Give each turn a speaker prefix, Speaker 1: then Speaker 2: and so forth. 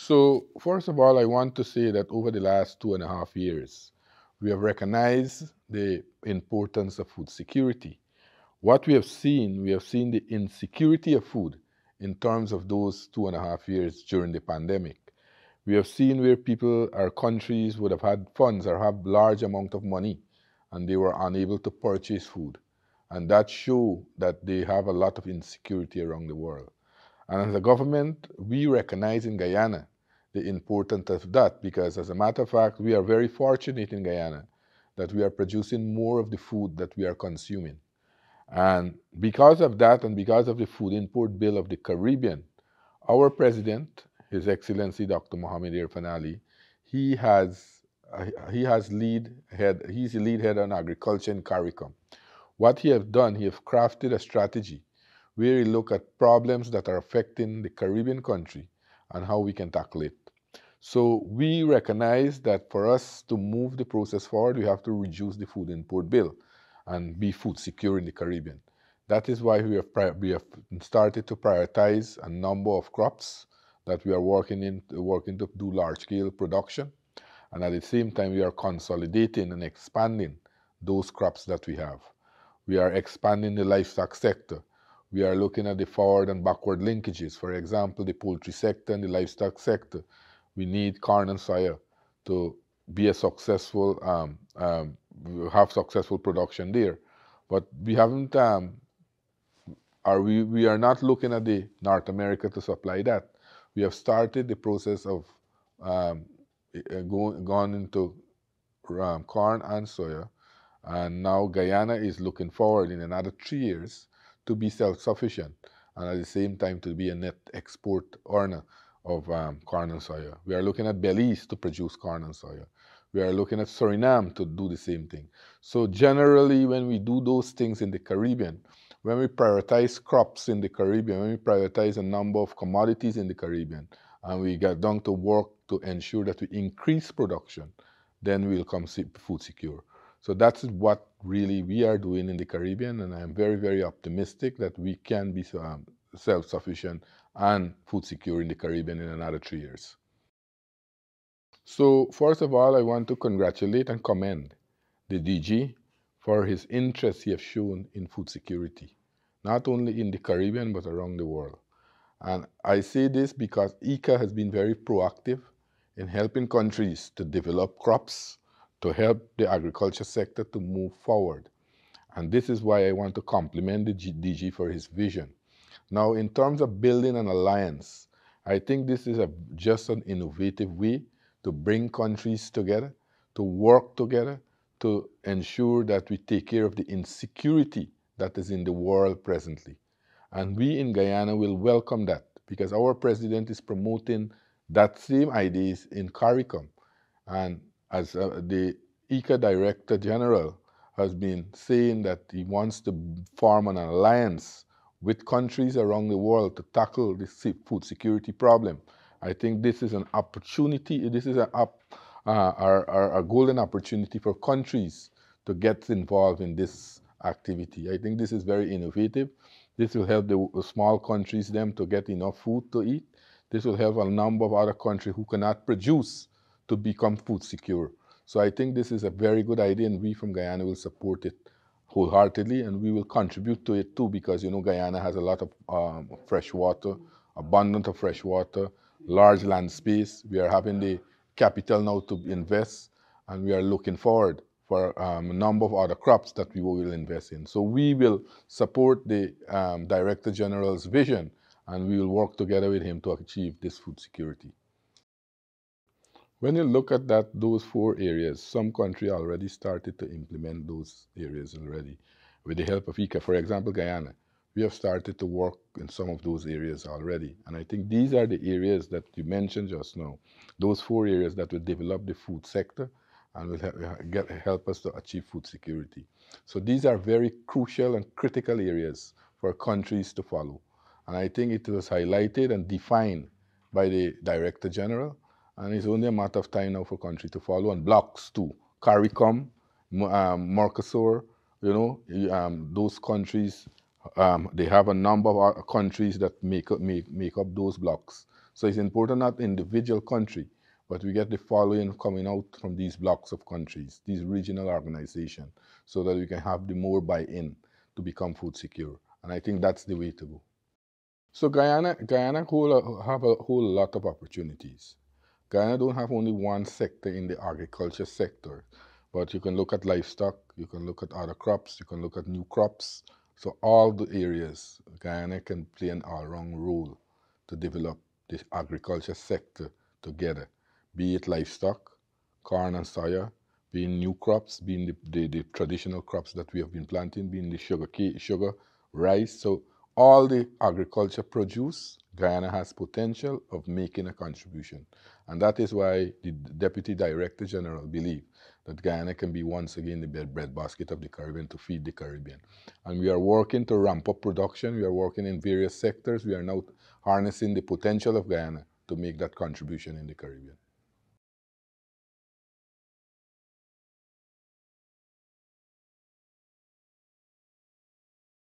Speaker 1: So, first of all, I want to say that over the last two and a half years, we have recognized the importance of food security. What we have seen, we have seen the insecurity of food in terms of those two and a half years during the pandemic. We have seen where people, our countries would have had funds or have large amount of money and they were unable to purchase food. And that show that they have a lot of insecurity around the world. And as a government, we recognize in Guyana the importance of that because, as a matter of fact, we are very fortunate in Guyana that we are producing more of the food that we are consuming. And because of that and because of the food import bill of the Caribbean, our president, His Excellency Dr. Mohamed Irfan Ali, he has, he has lead head, he's the lead head on agriculture in CARICOM. What he has done, he has crafted a strategy where we look at problems that are affecting the Caribbean country and how we can tackle it. So we recognize that for us to move the process forward, we have to reduce the food import bill and be food secure in the Caribbean. That is why we have, we have started to prioritize a number of crops that we are working in, working to do large-scale production. And at the same time, we are consolidating and expanding those crops that we have. We are expanding the livestock sector we are looking at the forward and backward linkages. For example, the poultry sector and the livestock sector. We need corn and soya to be a successful, um, um, have successful production there. But we haven't, um, are we, we are not looking at the North America to supply that. We have started the process of um, uh, going, gone into um, corn and soya. And now Guyana is looking forward in another three years to be self-sufficient and at the same time to be a net export earner of um, corn and soya. We are looking at Belize to produce corn and soya. We are looking at Suriname to do the same thing. So generally, when we do those things in the Caribbean, when we prioritize crops in the Caribbean, when we prioritize a number of commodities in the Caribbean, and we get down to work to ensure that we increase production, then we'll come food secure. So that's what really we are doing in the Caribbean, and I'm very, very optimistic that we can be um, self-sufficient and food secure in the Caribbean in another three years. So first of all, I want to congratulate and commend the DG for his interest he has shown in food security, not only in the Caribbean, but around the world. And I say this because ICA has been very proactive in helping countries to develop crops to help the agriculture sector to move forward. And this is why I want to compliment the DG for his vision. Now, in terms of building an alliance, I think this is a, just an innovative way to bring countries together, to work together, to ensure that we take care of the insecurity that is in the world presently. And we in Guyana will welcome that because our president is promoting that same ideas in CARICOM. And as uh, the ICA Director General has been saying that he wants to form an alliance with countries around the world to tackle the food security problem. I think this is an opportunity, this is a, uh, a, a golden opportunity for countries to get involved in this activity. I think this is very innovative. This will help the small countries them to get enough food to eat. This will help a number of other countries who cannot produce to become food secure. So I think this is a very good idea, and we from Guyana will support it wholeheartedly, and we will contribute to it too, because you know Guyana has a lot of um, fresh water, abundant of fresh water, large land space. We are having the capital now to invest, and we are looking forward for um, a number of other crops that we will invest in. So we will support the um, Director General's vision, and we will work together with him to achieve this food security. When you look at that, those four areas, some country already started to implement those areas already with the help of ICA. For example, Guyana, we have started to work in some of those areas already. And I think these are the areas that you mentioned just now, those four areas that will develop the food sector and will help us to achieve food security. So these are very crucial and critical areas for countries to follow. And I think it was highlighted and defined by the Director General and it's only a matter of time now for country to follow. And blocks too, CARICOM, um, Mercosur, you know, um, those countries, um, they have a number of countries that make up, make, make up those blocks. So it's important not individual country, but we get the following coming out from these blocks of countries, these regional organizations, so that we can have the more buy-in to become food secure. And I think that's the way to go. So Guyana, Guyana whole, uh, have a whole lot of opportunities. Guyana don't have only one sector in the agriculture sector, but you can look at livestock, you can look at other crops, you can look at new crops. So all the areas, Guyana can play an all-round role to develop the agriculture sector together, be it livestock, corn and soya, being new crops, being the, the, the, traditional crops that we have been planting, being the sugar, sugar, rice. So all the agriculture produce, Guyana has potential of making a contribution. And that is why the Deputy Director General believes that Guyana can be once again the breadbasket of the Caribbean to feed the Caribbean. And we are working to ramp up production. We are working in various sectors. We are now harnessing the potential of Guyana to make that contribution in the Caribbean.